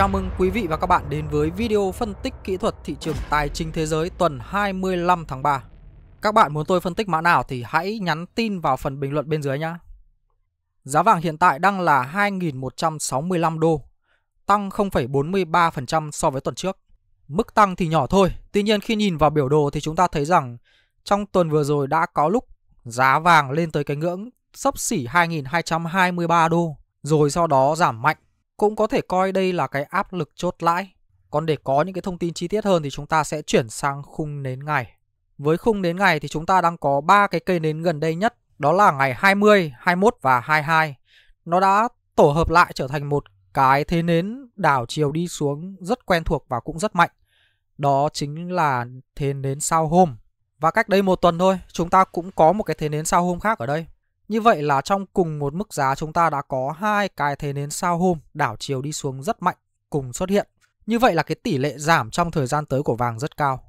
Chào mừng quý vị và các bạn đến với video phân tích kỹ thuật thị trường tài chính thế giới tuần 25 tháng 3. Các bạn muốn tôi phân tích mã nào thì hãy nhắn tin vào phần bình luận bên dưới nhé. Giá vàng hiện tại đang là 2.165 đô, tăng 0,43% so với tuần trước. Mức tăng thì nhỏ thôi, tuy nhiên khi nhìn vào biểu đồ thì chúng ta thấy rằng trong tuần vừa rồi đã có lúc giá vàng lên tới cái ngưỡng sấp xỉ 2.223 đô, rồi sau đó giảm mạnh cũng có thể coi đây là cái áp lực chốt lãi. Còn để có những cái thông tin chi tiết hơn thì chúng ta sẽ chuyển sang khung nến ngày. Với khung nến ngày thì chúng ta đang có ba cái cây nến gần đây nhất, đó là ngày 20, 21 và 22. Nó đã tổ hợp lại trở thành một cái thế nến đảo chiều đi xuống rất quen thuộc và cũng rất mạnh. Đó chính là thế nến sao hôm. Và cách đây một tuần thôi, chúng ta cũng có một cái thế nến sao hôm khác ở đây. Như vậy là trong cùng một mức giá chúng ta đã có hai cái thế nến sao hôm đảo chiều đi xuống rất mạnh cùng xuất hiện. Như vậy là cái tỷ lệ giảm trong thời gian tới của vàng rất cao.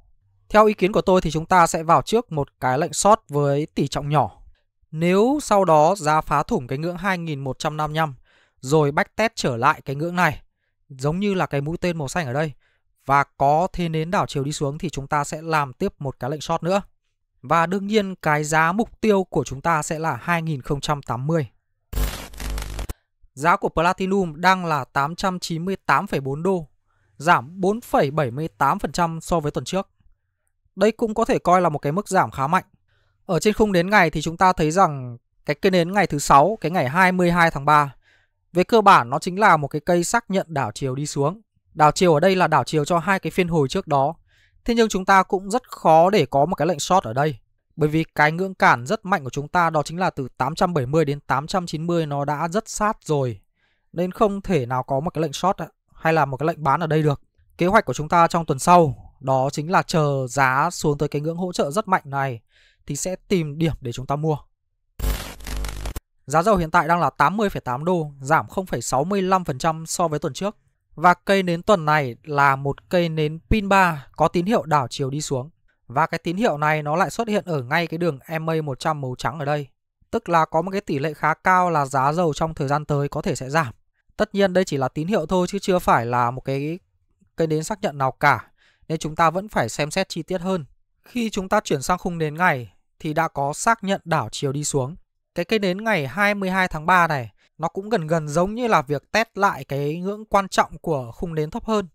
Theo ý kiến của tôi thì chúng ta sẽ vào trước một cái lệnh short với tỷ trọng nhỏ. Nếu sau đó giá phá thủng cái ngưỡng 2155 rồi bách backtest trở lại cái ngưỡng này, giống như là cái mũi tên màu xanh ở đây và có thế nến đảo chiều đi xuống thì chúng ta sẽ làm tiếp một cái lệnh short nữa. Và đương nhiên cái giá mục tiêu của chúng ta sẽ là 2080. Giá của Platinum đang là 898,4 đô, giảm 4,78% so với tuần trước. Đây cũng có thể coi là một cái mức giảm khá mạnh. Ở trên khung đến ngày thì chúng ta thấy rằng cái cây nến ngày thứ 6, cái ngày 22 tháng 3, về cơ bản nó chính là một cái cây xác nhận đảo chiều đi xuống. Đảo chiều ở đây là đảo chiều cho hai cái phiên hồi trước đó, Thế nhưng chúng ta cũng rất khó để có một cái lệnh short ở đây. Bởi vì cái ngưỡng cản rất mạnh của chúng ta đó chính là từ 870 đến 890 nó đã rất sát rồi. Nên không thể nào có một cái lệnh short hay là một cái lệnh bán ở đây được. Kế hoạch của chúng ta trong tuần sau đó chính là chờ giá xuống tới cái ngưỡng hỗ trợ rất mạnh này thì sẽ tìm điểm để chúng ta mua. Giá dầu hiện tại đang là 80,8 đô, giảm 0,65% so với tuần trước. Và cây nến tuần này là một cây nến pin 3 có tín hiệu đảo chiều đi xuống. Và cái tín hiệu này nó lại xuất hiện ở ngay cái đường MA100 màu trắng ở đây. Tức là có một cái tỷ lệ khá cao là giá dầu trong thời gian tới có thể sẽ giảm. Tất nhiên đây chỉ là tín hiệu thôi chứ chưa phải là một cái cây nến xác nhận nào cả. Nên chúng ta vẫn phải xem xét chi tiết hơn. Khi chúng ta chuyển sang khung nến ngày thì đã có xác nhận đảo chiều đi xuống. Cái cây nến ngày 22 tháng 3 này nó cũng gần gần giống như là việc test lại cái ngưỡng quan trọng của khung nến thấp hơn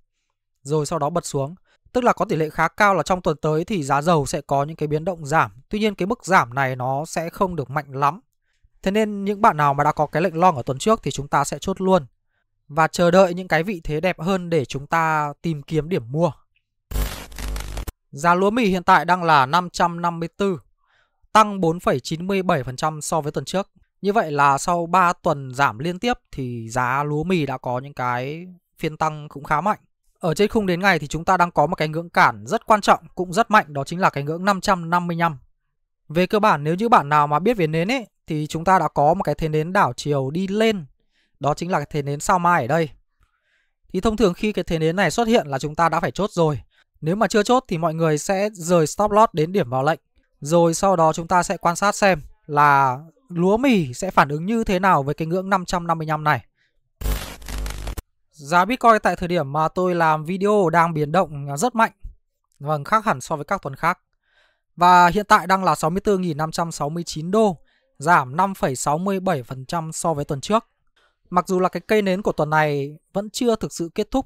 rồi sau đó bật xuống. Tức là có tỷ lệ khá cao là trong tuần tới thì giá dầu sẽ có những cái biến động giảm. Tuy nhiên cái mức giảm này nó sẽ không được mạnh lắm. Thế nên những bạn nào mà đã có cái lệnh long ở tuần trước thì chúng ta sẽ chốt luôn. Và chờ đợi những cái vị thế đẹp hơn để chúng ta tìm kiếm điểm mua. Giá lúa mì hiện tại đang là 554, tăng 4,97% so với tuần trước. Như vậy là sau 3 tuần giảm liên tiếp thì giá lúa mì đã có những cái phiên tăng cũng khá mạnh. Ở trên khung đến ngày thì chúng ta đang có một cái ngưỡng cản rất quan trọng cũng rất mạnh đó chính là cái ngưỡng 555. Về cơ bản nếu như bạn nào mà biết về nến ấy thì chúng ta đã có một cái thế nến đảo chiều đi lên. Đó chính là cái thế nến sao mai ở đây. Thì thông thường khi cái thế nến này xuất hiện là chúng ta đã phải chốt rồi. Nếu mà chưa chốt thì mọi người sẽ rời stop loss đến điểm vào lệnh. Rồi sau đó chúng ta sẽ quan sát xem là lúa mì sẽ phản ứng như thế nào với cái ngưỡng 555 này. Giá Bitcoin tại thời điểm mà tôi làm video đang biến động rất mạnh. Vâng, khác hẳn so với các tuần khác. Và hiện tại đang là 64.569 đô, giảm 5,67% so với tuần trước. Mặc dù là cái cây nến của tuần này vẫn chưa thực sự kết thúc,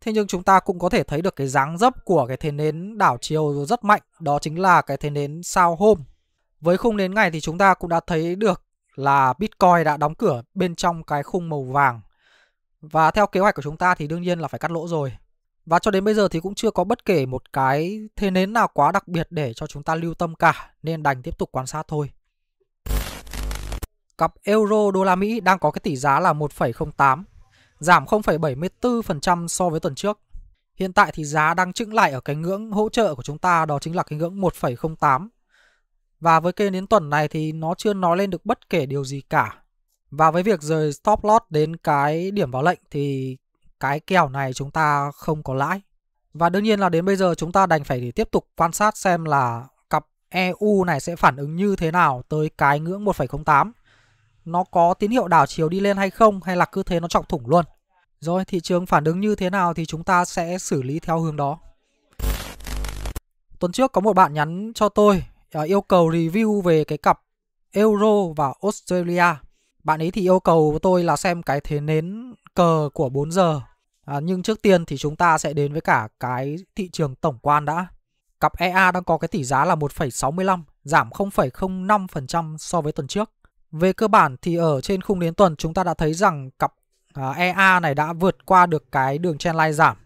thế nhưng chúng ta cũng có thể thấy được cái dáng dấp của cái thế nến đảo chiều rất mạnh, đó chính là cái thế nến sao hôm. Với khung nến ngày thì chúng ta cũng đã thấy được là Bitcoin đã đóng cửa bên trong cái khung màu vàng. Và theo kế hoạch của chúng ta thì đương nhiên là phải cắt lỗ rồi. Và cho đến bây giờ thì cũng chưa có bất kể một cái thế nến nào quá đặc biệt để cho chúng ta lưu tâm cả nên đành tiếp tục quan sát thôi. Cặp euro đô la Mỹ đang có cái tỷ giá là 1,08, giảm 0,74% so với tuần trước. Hiện tại thì giá đang chững lại ở cái ngưỡng hỗ trợ của chúng ta đó chính là cái ngưỡng 1,08 và với cây đến tuần này thì nó chưa nói lên được bất kể điều gì cả. Và với việc rời stop loss đến cái điểm vào lệnh thì cái kèo này chúng ta không có lãi. Và đương nhiên là đến bây giờ chúng ta đành phải để tiếp tục quan sát xem là cặp EU này sẽ phản ứng như thế nào tới cái ngưỡng 1,08. Nó có tín hiệu đảo chiều đi lên hay không hay là cứ thế nó trọng thủng luôn. Rồi thị trường phản ứng như thế nào thì chúng ta sẽ xử lý theo hướng đó. Tuần trước có một bạn nhắn cho tôi Ờ, yêu cầu review về cái cặp Euro và Australia. Bạn ấy thì yêu cầu tôi là xem cái thế nến cờ của 4 giờ. À, nhưng trước tiên thì chúng ta sẽ đến với cả cái thị trường tổng quan đã. Cặp EA đang có cái tỷ giá là 1,65, giảm 0,05% so với tuần trước. Về cơ bản thì ở trên khung nến tuần chúng ta đã thấy rằng cặp ờ, EA này đã vượt qua được cái đường trendline giảm.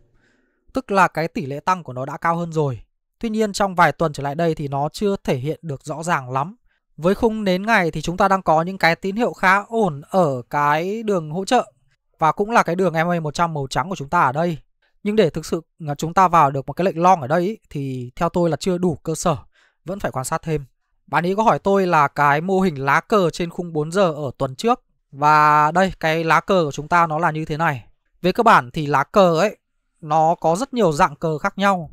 Tức là cái tỷ lệ tăng của nó đã cao hơn rồi. Tuy nhiên trong vài tuần trở lại đây thì nó chưa thể hiện được rõ ràng lắm. Với khung nến ngày thì chúng ta đang có những cái tín hiệu khá ổn ở cái đường hỗ trợ và cũng là cái đường MA100 màu trắng của chúng ta ở đây. Nhưng để thực sự à, chúng ta vào được một cái lệnh long ở đây thì theo tôi là chưa đủ cơ sở, vẫn phải quan sát thêm. Bạn ấy có hỏi tôi là cái mô hình lá cờ trên khung 4 giờ ở tuần trước và đây cái lá cờ của chúng ta nó là như thế này. Về cơ bản thì lá cờ ấy nó có rất nhiều dạng cờ khác nhau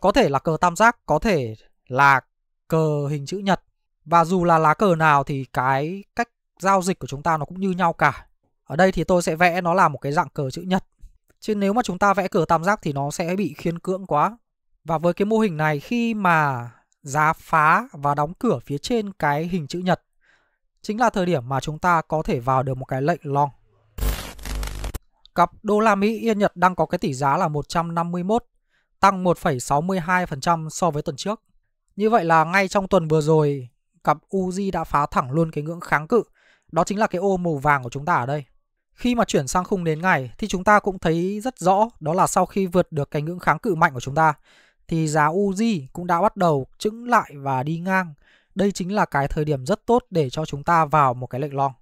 có thể là cờ tam giác, có thể là cờ hình chữ nhật. Và dù là lá cờ nào thì cái cách giao dịch của chúng ta nó cũng như nhau cả. Ở đây thì tôi sẽ vẽ nó là một cái dạng cờ chữ nhật. Chứ nếu mà chúng ta vẽ cờ tam giác thì nó sẽ bị khiên cưỡng quá. Và với cái mô hình này khi mà giá phá và đóng cửa phía trên cái hình chữ nhật chính là thời điểm mà chúng ta có thể vào được một cái lệnh long. Cặp đô la Mỹ Yên Nhật đang có cái tỷ giá là 151 tăng 1,62% so với tuần trước. Như vậy là ngay trong tuần vừa rồi, cặp Uzi đã phá thẳng luôn cái ngưỡng kháng cự. Đó chính là cái ô màu vàng của chúng ta ở đây. Khi mà chuyển sang khung đến ngày thì chúng ta cũng thấy rất rõ đó là sau khi vượt được cái ngưỡng kháng cự mạnh của chúng ta thì giá Uzi cũng đã bắt đầu chững lại và đi ngang. Đây chính là cái thời điểm rất tốt để cho chúng ta vào một cái lệnh long.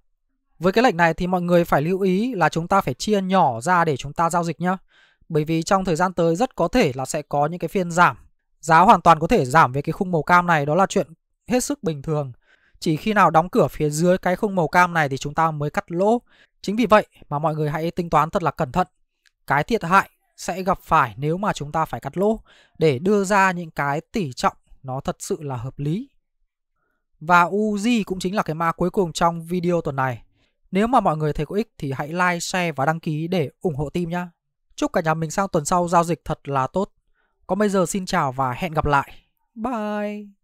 Với cái lệnh này thì mọi người phải lưu ý là chúng ta phải chia nhỏ ra để chúng ta giao dịch nhé bởi vì trong thời gian tới rất có thể là sẽ có những cái phiên giảm. Giá hoàn toàn có thể giảm về cái khung màu cam này đó là chuyện hết sức bình thường. Chỉ khi nào đóng cửa phía dưới cái khung màu cam này thì chúng ta mới cắt lỗ. Chính vì vậy mà mọi người hãy tính toán thật là cẩn thận. Cái thiệt hại sẽ gặp phải nếu mà chúng ta phải cắt lỗ để đưa ra những cái tỷ trọng nó thật sự là hợp lý. Và Uzi cũng chính là cái mã cuối cùng trong video tuần này. Nếu mà mọi người thấy có ích thì hãy like, share và đăng ký để ủng hộ team nhé. Chúc cả nhà mình sang tuần sau giao dịch thật là tốt. Còn bây giờ xin chào và hẹn gặp lại. Bye!